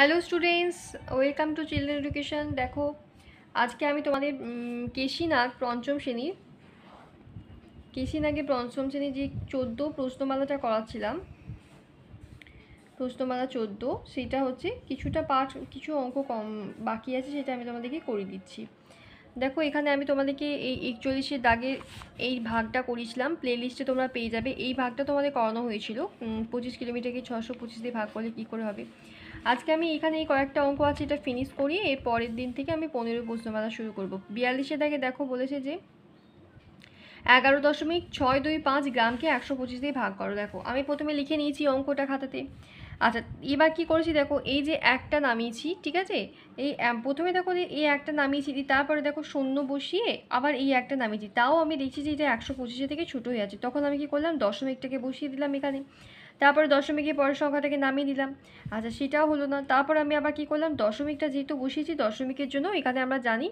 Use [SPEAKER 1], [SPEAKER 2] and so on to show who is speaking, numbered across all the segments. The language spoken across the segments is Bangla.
[SPEAKER 1] hello students welcome to children education দেখো আজকে আমি তোমাদের কেশিনাগ পঞ্চম শ্রেণীর কেশি নাগে পঞ্চম শ্রেণীর যে চোদ্দ প্রশ্নমালাটা করাচ্ছিলাম প্রশ্নমালা চোদ্দো সেটা হচ্ছে কিছুটা পাঠ কিছু অঙ্ক কম বাকি আছে সেটা আমি তোমাদেরকে করে দিচ্ছি দেখো এখানে আমি তোমাদেরকে এই একচল্লিশের দাগের এই ভাগটা করেছিলাম প্লে লিস্টে তোমরা পেয়ে যাবে এই ভাগটা তোমাদের করানো হয়েছিল পঁচিশ কিলোমিটারকে ছশো পঁচিশ দিয়ে ভাগ করলে কী করে হবে আজকে আমি এখানে এই কয়েকটা অঙ্ক আছে এটা ফিনিশ করি এর পরের দিন থেকে আমি পনেরো প্রশ্নমালা শুরু করব বিয়াল্লিশে দাগে দেখো বলেছে যে এগারো দশমিক ছয় দুই পাঁচ গ্রামকে একশো পঁচিশ দিয়ে ভাগ করো দেখো আমি প্রথমে লিখে নিয়েছি অঙ্কটা খাতাতে আচ্ছা এবার কি করেছি দেখো এই যে একটা নামিয়েছি ঠিক আছে এই প্রথমে দেখো এই একটা নামিয়েছি তারপরে দেখো শূন্য বসিয়ে আবার এই একটা নামিয়েছি তাও আমি দেখছি যে এটা একশো পঁচিশে থেকে ছোটো হয়ে আছে তখন আমি কি করলাম দশমিকটাকে বসিয়ে দিলাম এখানে তারপরে দশমিকে পরের সংখ্যাটাকে নামিয়ে দিলাম আচ্ছা সেটাও হলো না তারপর আমি আবার কি করলাম দশমিকটা যেহেতু বসিয়েছি দশমিকের জন্য এখানে আমরা জানি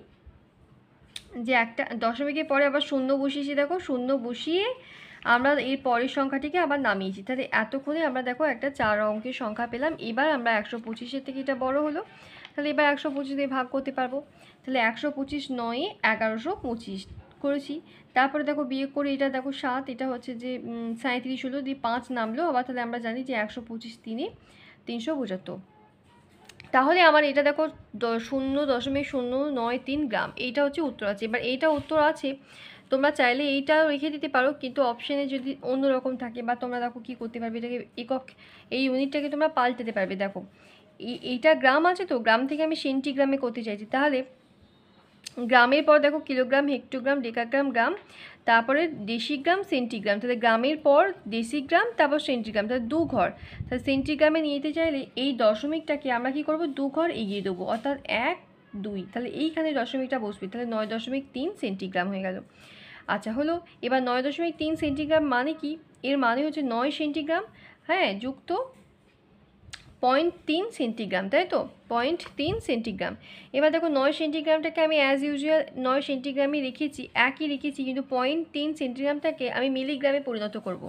[SPEAKER 1] যে একটা দশমিকের পরে আবার শূন্য বসিয়েছি দেখো শূন্য বসিয়ে আমরা এর পরের সংখ্যাটিকে আবার নামিয়েছি তাহলে এতক্ষণে আমরা দেখো একটা চার অঙ্কের সংখ্যা পেলাম এবার আমরা একশো পঁচিশের থেকে এটা বড় হলো তাহলে এবার একশো পঁচিশ দিয়ে ভাগ করতে পারবো তাহলে একশো পঁচিশ নয়ে এগারোশো পঁচিশ করেছি তারপরে দেখো বিয়ে করে এটা দেখো সাত এটা হচ্ছে যে সাঁত্রিশ হলো দিয়ে পাঁচ নামলো আবার তাহলে আমরা জানি যে একশো পঁচিশ তিনে তিনশো পঁচাত্তর তাহলে আমার এটা দেখো শূন্য দশমিক শূন্য নয় তিন গ্রাম এইটা হচ্ছে উত্তর আছে এবার এইটা উত্তর আছে তোমরা চাইলে এইটা রেখে দিতে পারো কিন্তু অপশানে যদি অন্যরকম থাকে বা তোমরা দেখো কি করতে পারবে এটাকে একক এই ইউনিটটাকে তোমরা পাল্টাতে পারবে দেখো এইটা গ্রাম আছে তো গ্রাম থেকে আমি সেন্টিগ্রামে করতে চাইছি তাহলে গ্রামের পর দেখো কিলোগ্রাম হেক্টোগ্রাম ডেকাগ্রাম গ্রাম তারপরে দেশি গ্রাম সেন্টিগ্রাম তাহলে গ্রামের পর দেশি গ্রাম তারপর সেন্টিগ্রাম তাহলে দু ঘর তাহলে সেন্টিগ্রামে নিয়ে যেতে চাইলে এই দশমিকটাকে আমরা কি করব দু ঘর এগিয়ে দেবো অর্থাৎ এক দুই তাহলে এইখানে দশমিকটা বসবে তাহলে নয় দশমিক তিন সেন্টিগ্রাম হয়ে গেল আচ্ছা হলো এবার নয় দশমিক তিন সেন্টিগ্রাম মানে কি এর মানে হচ্ছে নয় সেন্টিগ্রাম হ্যাঁ যুক্ত পয়েন্ট তিন সেন্টিগ্রাম তাই তো পয়েন্ট তিন সেন্টিগ্রাম এবার দেখো নয় সেন্টিগ্রামটাকে আমি অ্যাজ ইউজুয়াল নয় সেন্টিগ্রামই রেখেছি একই রেখেছি কিন্তু পয়েন্ট তিন সেন্টিগ্রামটাকে আমি মিলিগ্রামে পরিণত করব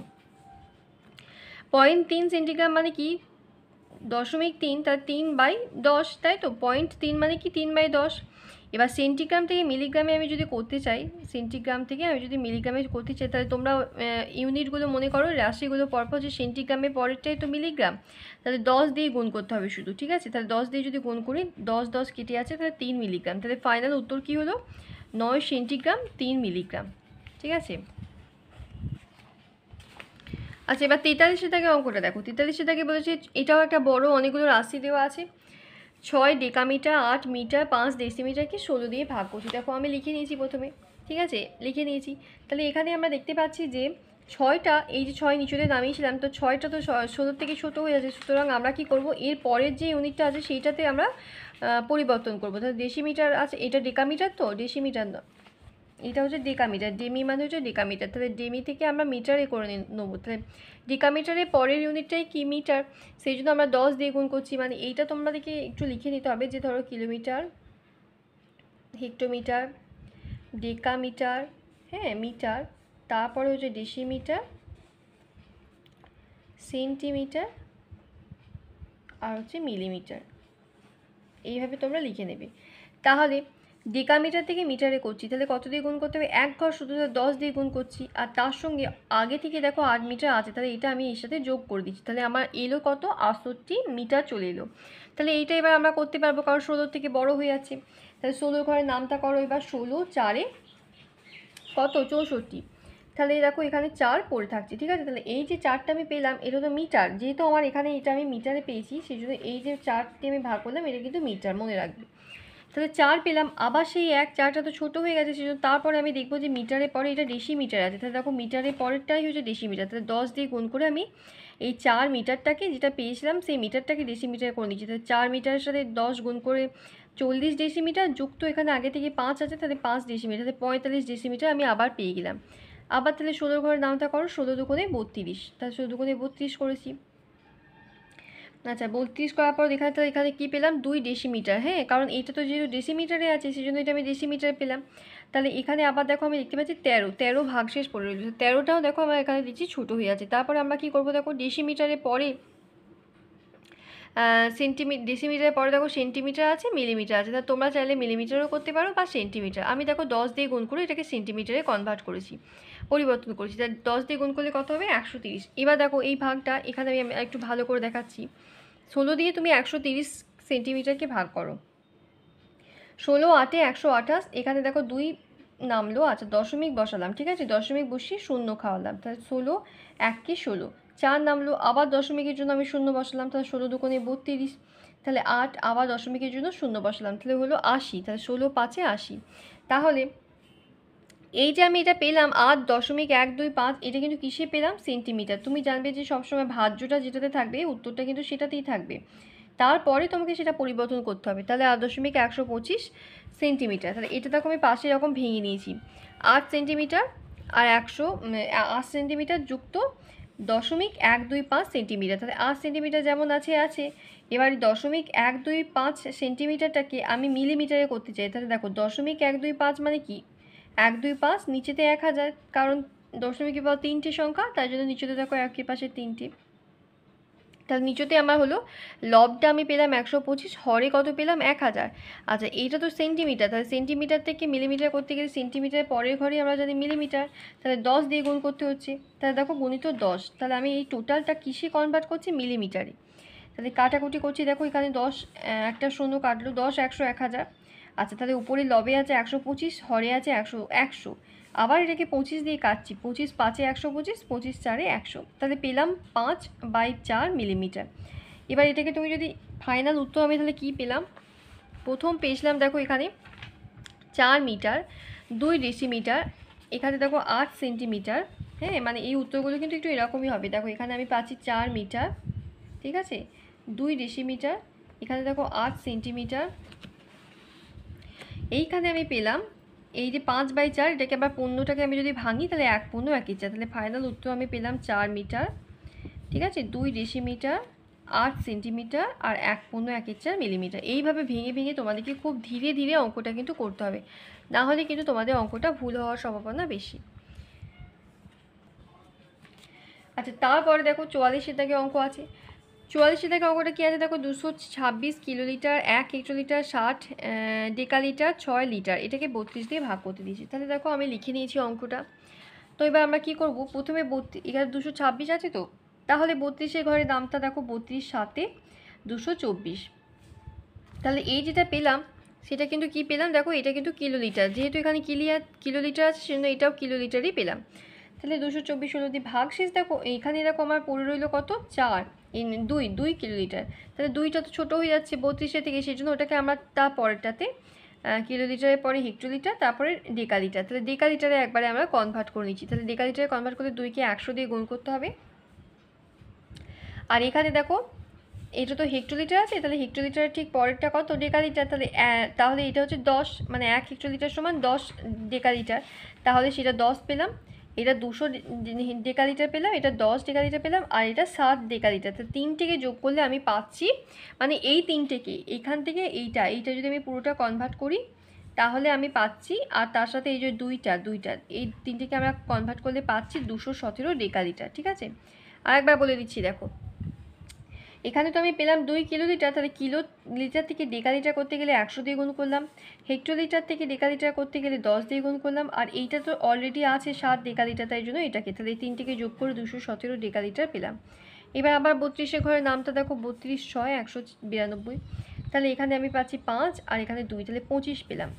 [SPEAKER 1] পয়েন্ট তিন সেন্টিগ্রাম মানে কি দশমিক তিন তার তিন বাই দশ তাই তো পয়েন্ট তিন মানে কি তিন বাই দশ এবার সেন্টিগ্রাম থেকে মিলিগ্রামে আমি যদি করতে চাই সেন্টিগ্রাম থেকে আমি যদি মিলিগ্রামে করতে চাই তাহলে তোমরা ইউনিটগুলো মনে করো রাশিগুলো পরপর যে সেন্টিগ্রামে পরেরটাই তো মিলিগ্রাম তাহলে দশ দিয়ে গুণ করতে হবে শুধু ঠিক আছে তাহলে দশ দিয়ে যদি গুণ করি দশ দশ কেটে আছে তাহলে তিন মিলিগ্রাম তাহলে ফাইনাল উত্তর কী হলো নয় সেন্টিগ্রাম তিন মিলিগ্রাম ঠিক আছে আচ্ছা এবার তেতাল্লিশে থাকে অঙ্কটা দেখো তেতাল্লিশে থাকে বলেছে এটাও একটা বড় অনেকগুলো রাশি দেওয়া আছে ছয় ডেকামিটার আট মিটার পাঁচ ডেসিমিটারকে ষোলো দিয়ে ভাগ করছি দেখো আমি লিখে নিয়েছি প্রথমে ঠিক আছে লিখে নিয়েছি তাহলে এখানে আমরা দেখতে পাচ্ছি যে ছয়টা এই যে ছয় নিচুতে নামিয়েছিলাম তো ছয়টা তো ষোলো থেকে ছোটো হয়ে যাচ্ছে সুতরাং আমরা কি করব এর পরের যে ইউনিটটা আছে সেইটাতে আমরা পরিবর্তন করব তাহলে ডেসিমিটার আছে এটা ডেকামিটার তো ডেসিমিটার না এটা হচ্ছে মিটার ডেমি মানে হচ্ছে মিটার তাহলে ডেমি থেকে আমরা মিটারে করে নেবো তাহলে ডেকামিটারের পরের ইউনিটটাই কি মিটার সেই জন্য আমরা দশ দিয়ে গুণ করছি মানে এইটা তোমাদেরকে একটু লিখে নিতে হবে যে ধরো কিলোমিটার হেক্টোমিটার ডেকামিটার হ্যাঁ মিটার তারপরে হচ্ছে ডেসিমিটার সেন্টিমিটার আর হচ্ছে মিলিমিটার এইভাবে তোমরা লিখে নেবে তাহলে ডেকা মিটার থেকে মিটারে করছি তাহলে কত দিয়ে গুণ করতে হবে এক ঘর শুধু দশ দিয়ে গুণ করছি আর তার সঙ্গে আগে থেকে দেখো আট মিটার আছে তাহলে এটা আমি এর সাথে যোগ করে দিচ্ছি তাহলে আমার এলো কত আটষট্টি মিটার চলে এলো তাহলে এইটা এবার আমরা করতে পারবো কারণ ষোলোর থেকে বড় হয়ে আছে তাহলে ষোলো ঘরের নামটা করো এবার ষোলো চারে কত চৌষট্টি তাহলে দেখো এখানে চার পড়ে থাকছে ঠিক আছে তাহলে এই যে চারটা আমি পেলাম এটা তো মিটার যেহেতু আমার এখানে এটা আমি মিটারে পেয়েছি সেই জন্য এই যে চারটি আমি ভাগ করলাম এটা কিন্তু মিটার মনে রাখবে তাহলে চার পেলাম আবার সেই এক চারটা তো ছোটো হয়ে গেছে সেজন্য তারপরে আমি দেখবো যে মিটারের পরে এটা দেশি মিটার আছে তাহলে দেখো মিটারের পরেরটাই হচ্ছে দেশি মিটার তাহলে দশ দিয়ে গুণ করে আমি এই চার মিটারটাকে যেটা পেয়েছিলাম সেই মিটারটাকে দেশি মিটার করে নিচ্ছি তাহলে চার মিটারের সাথে দশ গুণ করে চল্লিশ মিটার যুক্ত এখানে আগে থেকে পাঁচ আছে তাহলে পাঁচ মিটার তাহলে পঁয়তাল্লিশ মিটার আমি আবার পেয়ে গেলাম আবার তাহলে ষোলো ঘরের নামটা করো ষোলো দুগুণে বত্রিশ তাহলে ষোলো দুগুণে বত্রিশ করেছি আচ্ছা বত্রিশ করার পর এখানে তাহলে এখানে কী পেলাম দুই ডেসিমিটার হ্যাঁ কারণ এটা তো যেহেতু ডেসিমিটারে আছে সেই জন্য এটা আমি ডেসিমিটার পেলাম তাহলে এখানে আবার দেখো আমি দেখতে পাচ্ছি তেরো তেরো ভাগশেষ পড়ে রয়েছে তেরোটাও দেখো আমার এখানে দিচ্ছি ছোটো হয়ে আছে তারপরে আমরা কী করবো দেখো ডেসিমিটারে পরে সেন্টিমি ডেসিমিটারের পরে দেখো সেন্টিমিটার আছে মিলিমিটার আছে তা তোমরা চাইলে মিলিমিটারও করতে পারো বা সেন্টিমিটার আমি দেখো দশ দিয়ে গুণ করে এটাকে সেন্টিমিটারে কনভার্ট করেছি পরিবর্তন করেছি তা দশ দিয়ে গুণ করলে কত হবে একশো তিরিশ এবার দেখো এই ভাগটা এখানে আমি একটু ভালো করে দেখাচ্ছি ষোলো দিয়ে তুমি একশো তিরিশ সেন্টিমিটারকে ভাগ করো ষোলো আটে একশো আঠাশ এখানে দেখো দুই নামলো আচ্ছা দশমিক বসালাম ঠিক আছে দশমিক বসিয়ে শূন্য খাওয়ালাম তাহলে ষোলো এক কি ষোলো চার নামলো আবার দশমিকের জন্য আমি শূন্য বসালাম তাহলে ষোলো দোকানে বত্রিশ তাহলে আট আবার দশমিকের জন্য শূন্য বসালাম তাহলে হলো আশি তাহলে ষোলো পাঁচে আশি তাহলে এই যে আমি এটা পেলাম আট দশমিক এক দুই পাঁচ এটা কিন্তু কিসে পেলাম সেন্টিমিটার তুমি জানবে যে সবসময় ভাজ্যটা যেটাতে থাকবে উত্তরটা কিন্তু সেটাতেই থাকবে তারপরে তোমাকে সেটা পরিবর্তন করতে হবে তাহলে আট দশমিক একশো পঁচিশ সেন্টিমিটার তাহলে এটা দেখো আমি পাশে এরকম ভেঙে নিয়েছি আট সেন্টিমিটার আর একশো আট সেন্টিমিটার যুক্ত দশমিক এক দুই পাঁচ সেন্টিমিটার তাহলে আট সেন্টিমিটার যেমন আছে আছে এবার দশমিক এক দুই পাঁচ সেন্টিমিটারটাকে আমি মিলিমিটারে করতে চাই তাহলে দেখো দশমিক এক দুই পাঁচ মানে কি এক দুই পাঁচ নিচেতে এক হাজার কারণ দশমিক পাওয়া তিনটি সংখ্যা তাই জন্য নিচেতে দেখো একই পাশে তিনটি তাহলে নিচেতে আমার হলো লবটা আমি পেলাম একশো পঁচিশ হরে কত পেলাম এক হাজার আচ্ছা এইটা তো সেন্টিমিটার তাহলে সেন্টিমিটার থেকে মিলিমিটার করতে গেলে সেন্টিমিটার পরের ঘরে আমরা জানি মিলিমিটার তাহলে দশ দিয়ে গুণ করতে হচ্ছে তাহলে দেখো গণিত দশ তাহলে আমি এই টোটালটা কিসে কনভার্ট করছি মিলিমিটারে তাহলে কাটাকুটি করছি দেখো এখানে দশ একটা শূন্য কাটলো দশ একশো এক হাজার আচ্ছা তাহলে উপরে লবে আছে একশো পঁচিশ হরে আছে একশো একশো আবার এটাকে পঁচিশ দিয়ে কাটছি পঁচিশ পাঁচে একশো পঁচিশ পঁচিশ চারে একশো তাহলে পেলাম পাঁচ বাই চার মিলিমিটার এবার এটাকে তুমি যদি ফাইনাল উত্তর আমি তাহলে কি পেলাম প্রথম পেয়েছিলাম দেখো এখানে চার মিটার দুই ডেসিমিটার এখানে দেখো আট সেন্টিমিটার হ্যাঁ মানে এই উত্তরগুলো কিন্তু একটু এরকমই হবে দেখো এখানে আমি পাচ্ছি চার মিটার ঠিক আছে দুই ডেসিমিটার এখানে দেখো আট সেন্টিমিটার এইখানে আমি পেলাম এই যে পাঁচ বাই চার এটাকে আবার পণ্যটাকে আমি যদি ভাঙি তাহলে এক পণ্য এক ইচ্ছা তাহলে ফাইনাল উত্তর আমি পেলাম চার মিটার ঠিক আছে দুই মিটার আট সেন্টিমিটার আর এক পণ্য এক ইচ্ছা মিলিমিটার এইভাবে ভেঙে ভেঙে তোমাদেরকে খুব ধীরে ধীরে অঙ্কটা কিন্তু করতে হবে না হলে কিন্তু তোমাদের অঙ্কটা ভুল হওয়ার সম্ভাবনা বেশি আচ্ছা তারপরে দেখো চুয়াল্লিশের দাগে অঙ্ক আছে চুয়াল্লিশে থেকে অঙ্কটা কী আছে দেখো দুশো ছাব্বিশ কিলোলিটার এক হেক্টোলিটার ষাট ডেকালিটার ছয় লিটার এটাকে বত্রিশ দিয়ে ভাগ করতে দিয়েছি তাহলে দেখো আমি লিখে নিয়েছি অঙ্কটা তো এবার আমরা কি করব প্রথমে বত্রিশ এখানে দুশো ছাব্বিশ আছে তো তাহলে বত্রিশের ঘরে দামটা দেখো বত্রিশ সাতে দুশো চব্বিশ তাহলে এই যেটা পেলাম সেটা কিন্তু কি পেলাম দেখো এটা কিন্তু কিলোলিটার যেহেতু এখানে কিলিয়া কিলোলিটার আছে সেজন্য এটাও কিলোলিটারই পেলাম তাহলে দুশো চব্বিশ যদি ভাগ দেখো এইখানে দেখো আমার পড়ে রইলো কত চার দুই দুই কিলোলিটার তাহলে দুইটা তো ছোটো হয়ে যাচ্ছে বত্রিশে থেকে সেই জন্য ওটাকে আমরা তা পরেরটাতে কিলোলিটারের পরে হেক্টোলিটার তারপরে ডেকালিটার তাহলে ডেকালিটারে একবারে আমরা কনভার্ট করে নিচ্ছি তাহলে ডেকালিটারে কনভার্ট করতে দুইকে একশো দিয়ে গুণ করতে হবে আর এখানে দেখো এটা তো হেক্টোলিটার আছে তাহলে হেক্টোলিটারের ঠিক পরেরটা কত ডেকালিটার তাহলে তাহলে এটা হচ্ছে দশ মানে এক হেক্টোলিটার সমান দশ ডেকালিটার তাহলে সেটা দশ পেলাম এটা দুশো ডেকা লিটার পেলাম এটা দশ ডেকা লিটার পেলাম আর এটা সাত ডেকা লিটার তো তিনটেকে যোগ করলে আমি পাচ্ছি মানে এই তিনটেকে এখান থেকে এইটা এইটা যদি আমি পুরোটা কনভার্ট করি তাহলে আমি পাচ্ছি আর তার সাথে এই যে দুইটা দুইটা এই তিনটেকে আমরা কনভার্ট করলে পাচ্ছি দুশো সতেরো ডেকা লিটার ঠিক আছে আরেকবার বলে দিচ্ছি দেখো এখানে তো আমি পেলাম দুই কিলো লিটার তাহলে কিলো লিটার থেকে ডেকা লিটার করতে গেলে একশো দিয়ে গুণ করলাম হেক্টোলিটার থেকে ডেকা লিটার করতে গেলে দশ দিয়ে গুণ করলাম আর এইটা তো অলরেডি আছে সাত ডেকা লিটার তাই জন্য এটাকে তাহলে এই তিনটিকে যোগ করে দুশো সতেরো ডেকা লিটার পেলাম এবার আবার বত্রিশে ঘরের নামটা দেখো বত্রিশ ছয় একশো বিরানব্বই তাহলে এখানে আমি পাচ্ছি পাঁচ আর এখানে দুই তাহলে পঁচিশ পেলাম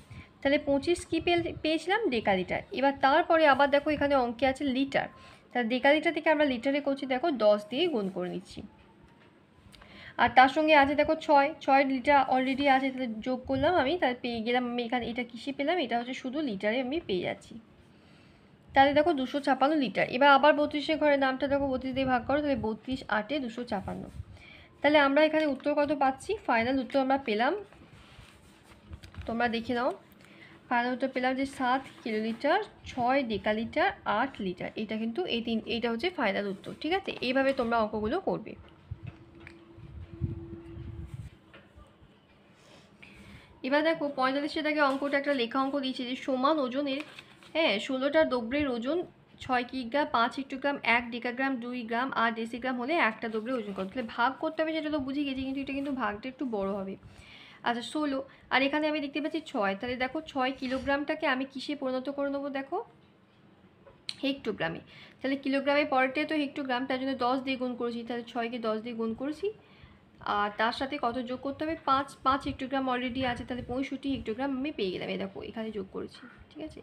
[SPEAKER 1] তাহলে পঁচিশ কী পেয়েছিলাম ডেকা লিটার এবার তারপরে আবার দেখো এখানে অঙ্কে আছে লিটার তাহলে ডেকা লিটার থেকে আমরা লিটারে করছি দেখো দশ দিয়ে গুণ করে নিচ্ছি আর তার সঙ্গে আছে দেখো ছয় ছয় লিটার অলরেডি আছে তাহলে যোগ করলাম আমি তাহলে পেয়ে গেলাম আমি এখানে এটা কিসে পেলাম এটা হচ্ছে শুধু লিটারে আমি পেয়ে যাচ্ছি তাহলে দেখো দুশো ছাপান্ন লিটার এবার আবার বত্রিশের ঘরে নামটা দেখো বত্রিশ দিয়ে ভাগ করো তাহলে বত্রিশ আটে দুশো ছাপান্ন তাহলে আমরা এখানে উত্তর কত পাচ্ছি ফাইনাল উত্তর আমরা পেলাম তোমরা দেখে নাও ফাইনাল উত্তর পেলাম যে সাত কিলোলিটার ছয় ডেকালিটার আট লিটার এটা কিন্তু এই তিন এটা হচ্ছে ফাইনাল উত্তর ঠিক আছে এইভাবে তোমরা অঙ্কগুলো করবে এবার দেখো পঁয়তাল্লিশে থেকে অঙ্কটা একটা লেখা অঙ্ক দিয়েছে যে সমান ওজনের হ্যাঁ ষোলোটা দ্রব্যের ওজন ছয় কিগ্রাম পাঁচ একটু গ্রাম এক গ্রাম দুই গ্রাম আর ডেসিগ্রাম হলে একটা দ্রব্যের ওজন কত তাহলে ভাগ করতে হবে সেটা তো বুঝে গেছি কিন্তু এটা কিন্তু ভাগটা একটু বড় হবে আচ্ছা ষোলো আর এখানে আমি দেখতে পাচ্ছি ছয় তাহলে দেখো ছয় কিলোগ্রামটাকে আমি কিসে পরিণত করে নেবো দেখো হেক্টোগ্রামে তাহলে কিলোগ্রামে পরেরটাই তো হেক্টোগ্রাম তার জন্য দশ দিয়ে গুণ করেছি তাহলে ছয়কে দশ দিয়ে গুণ করেছি আর তার সাথে কত যোগ করতে হবে পাঁচ পাঁচ হেক্টোগ্রাম অলরেডি আছে তাহলে পঁয়ষট্টি হেক্টোগ্রাম আমি পেয়ে গেলাম এ দেখো এখানে যোগ করেছি ঠিক আছে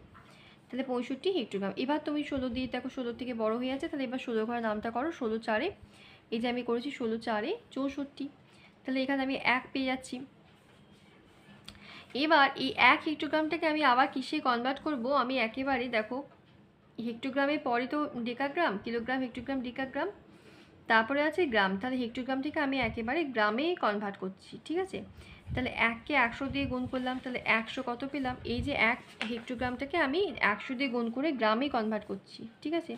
[SPEAKER 1] তাহলে পঁয়ষট্টি হেক্টোগ্রাম এবার তুমি ষোলো দিয়ে দেখো ষোলো থেকে বড় হয়ে আছে তাহলে এবার ষোলো ঘরের নামটা করো ষোলো চারে এই যে আমি করেছি ষোলো চারে চৌষট্টি তাহলে এখানে আমি এক পেয়ে যাচ্ছি এবার এই এক হেক্টোগ্রামটাকে আমি আবার কিসে কনভার্ট করব আমি একেবারে দেখো হেক্টোগ্রামের পরে তো ডেকাগ্রাম কিলোগ্রাম হেক্টোগ্রাম ডেকাগ্রাম তারপরে আছে গ্রাম তাহলে হেক্টোগ্রাম থেকে আমি একেবারে গ্রামেই কনভার্ট করছি ঠিক আছে তাহলে এককে একশো দিয়ে গুণ করলাম তাহলে একশো কত পেলাম এই যে এক হেক্টোগ্রামটাকে আমি একশো দিয়ে গুণ করে গ্রামে কনভার্ট করছি ঠিক আছে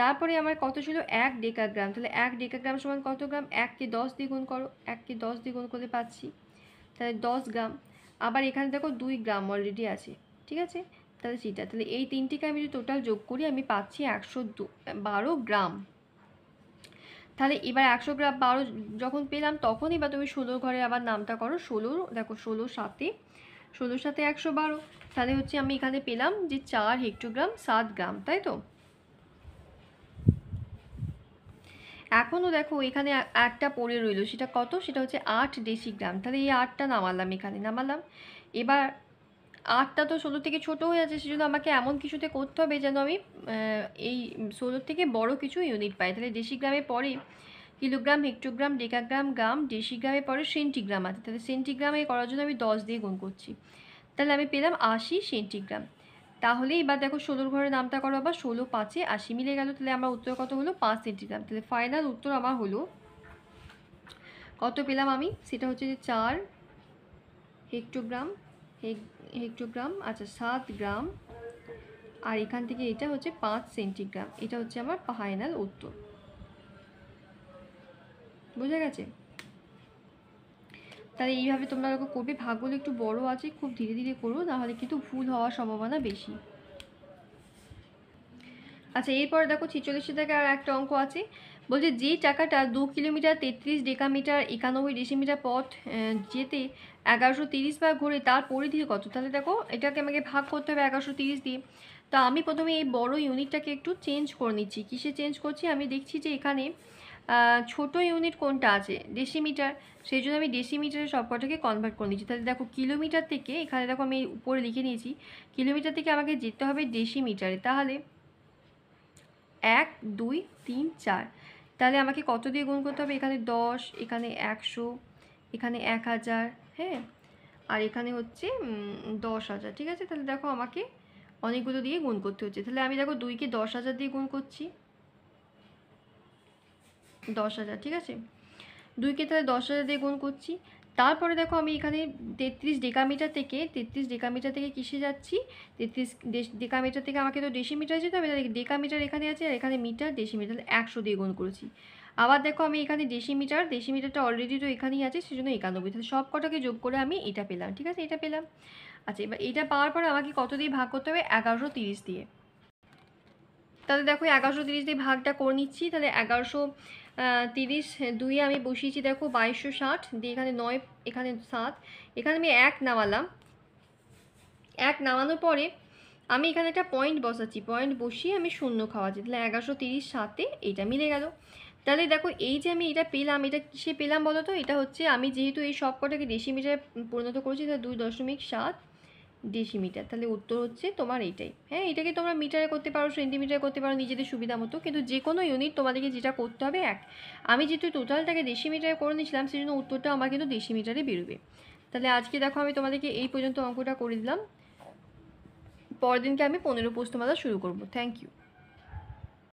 [SPEAKER 1] তারপরে আমার কত ছিল এক ডেকাগ্রাম তাহলে এক ডেকাগ্রাম সমান কত গ্রাম এককে দশ দিয়ে গুণ করো এককে দশ দিয়ে গুণ করে পাচ্ছি তাহলে দশ গ্রাম আবার এখানে দেখো দুই গ্রাম অলরেডি আছে ঠিক আছে তাহলে সেটা তাহলে এই তিনটিকে আমি যদি টোটাল যোগ করি আমি পাচ্ছি একশো বারো গ্রাম তাহলে এবার একশো গ্রাম বারো যখন পেলাম তখন এবার তুমি ষোলো ঘরে আবার নামটা করো ষোলো দেখো ষোলো সাতে ষোলোর সাথে একশো বারো তাহলে হচ্ছে আমি এখানে পেলাম যে চার হেক্টোগ্রাম সাত গ্রাম তাই তো এখনও দেখো এখানে একটা পড়ে রইল সেটা কত সেটা হচ্ছে আট দেশি গ্রাম তাহলে এই আটটা নামালাম এখানে নামালাম এবার আটটা তো ষোলো থেকে ছোট হয়ে যাচ্ছে সেজন্য আমাকে এমন কিছুতে করতে হবে যেন আমি এই ষোলোর থেকে বড় কিছু ইউনিট পাই তাহলে দেশি গ্রামে পরে কিলোগ্রাম হেক্টোগ্রাম ডেকাগ্রাম গ্রাম দেশি গ্রামে পরে সেন্টিগ্রাম আছে তাহলে সেন্টিগ্রামে করার জন্য আমি দশ দিয়ে গুণ করছি তাহলে আমি পেলাম আশি সেন্টিগ্রাম তাহলে এবার দেখো ষোলোর ঘরে নামটা করো আবার ষোলো পাঁচে আশি মিলে গেল তাহলে আমার উত্তর কত হলো পাঁচ সেন্টিগ্রাম তাহলে ফাইনাল উত্তর আমার হলো কত পেলাম আমি সেটা হচ্ছে যে চার হেক্টোগ্রাম হেক হেক্টোগ্রাম আচ্ছা সাত গ্রাম আর এখান থেকে এটা হচ্ছে পাঁচ সেন্টিগ্রাম এটা হচ্ছে আমার ফাইনাল উত্তর বুঝে গেছে তাহলে এইভাবে তোমরা ওকে করবে ভাগগুলো একটু বড় আছে খুব ধীরে ধীরে করো নাহলে কিন্তু ভুল হওয়ার সম্ভাবনা বেশি আচ্ছা এরপর দেখো ছেচল্লিশে থেকে আর একটা অঙ্ক আছে বলছে যে টাকাটা দু কিলোমিটার তেত্রিশ ডেকামিটার একানব্বই ডেসিমিটার পথ যেতে এগারোশো তিরিশ বার ঘুরে তার পরিধি কত তাহলে দেখো এটাকে আমাকে ভাগ করতে হবে এগারোশো তিরিশ দিয়ে তো আমি প্রথমে এই বড় ইউনিটটাকে একটু চেঞ্জ করে নিচ্ছি কিসে চেঞ্জ করছি আমি দেখছি যে এখানে ছোট ইউনিট কোনটা আছে ডেসিমিটার সেই জন্য আমি ডেসিমিটারের সবকটাকে কনভার্ট করে নিচ্ছি তাহলে দেখো কিলোমিটার থেকে এখানে দেখো আমি উপরে লিখে নিয়েছি কিলোমিটার থেকে আমাকে যেতে হবে ডেসিমিটারে তাহলে এক দুই তিন চার তাহলে আমাকে কত দিয়ে গুণ করতে হবে এখানে দশ এখানে একশো এখানে এক হাজার হ্যাঁ আর এখানে হচ্ছে দশ হাজার ঠিক আছে তাহলে দেখো আমাকে অনেকগুলো দিয়ে গুণ করতে হচ্ছে তাহলে আমি দেখো দুইকে দশ হাজার দিয়ে গুণ করছি দশ হাজার ঠিক আছে দুইকে তাহলে দশ হাজার দিয়ে গুণ করছি তারপরে দেখো আমি এখানে তেত্রিশ ডেকামিটার থেকে তেত্রিশ ডেকামিটার থেকে কিসে যাচ্ছি তেত্রিশ ডেকামিটার থেকে আমাকে তো ডেসিমিটার যেতে হবে ডেকামিটার এখানে আছে আর এখানে মিটার ডেসিমিটার একশো দিয়ে গুণ করেছি আবার দেখো আমি এখানে ডেসিমিটার ডেসিমিটারটা অলরেডি তো এখানেই আছে সেজন্য একানব্বই তাহলে সব কটাকে যোগ করে আমি এটা পেলাম ঠিক আছে এটা পেলাম আচ্ছা এবার এটা পাওয়ার পর আমাকে কত দিয়ে ভাগ করতে হবে এগারোশো তিরিশ দিয়ে তাহলে দেখো এগারোশো তিরিশ দিয়ে ভাগটা করে নিচ্ছি তাহলে এগারোশো তিরিশ দুইয়ে আমি বসিয়েছি দেখো বাইশশো ষাট দিয়ে এখানে নয় এখানে সাত এখানে আমি এক নামালাম এক নামানোর পরে আমি এখানে একটা পয়েন্ট বসাচ্ছি পয়েন্ট বসিয়ে আমি শূন্য খাওয়াচ্ছি তাহলে এগারোশো তিরিশ সাতে এটা মিলে গেল তাহলে দেখো এই যে আমি এটা পেলাম এটা কিসে পেলাম বলো তো এটা হচ্ছে আমি যেহেতু এই সব কটাকে ডেসিমিটারে পরিণত করেছি তাহলে দুই দশমিক সাত ডেসিমিটার তাহলে উত্তর হচ্ছে তোমার এইটাই হ্যাঁ এটাকে তোমরা মিটারে করতে পারো সেন্টিমিটারে করতে পারো নিজেদের সুবিধা মতো কিন্তু যে কোনো ইউনিট তোমাদেরকে যেটা করতে হবে এক আমি যেহেতু টোটালটাকে ডেসিমিটারে করে নিয়েছিলাম সেই জন্য উত্তরটা আমার কিন্তু ডেসিমিটারে বেরোবে তাহলে আজকে দেখো আমি তোমাদেরকে এই পর্যন্ত অঙ্কটা করে দিলাম পরদিনকে আমি পনেরো পোস্ট তোমাদের শুরু করবো থ্যাংক ইউ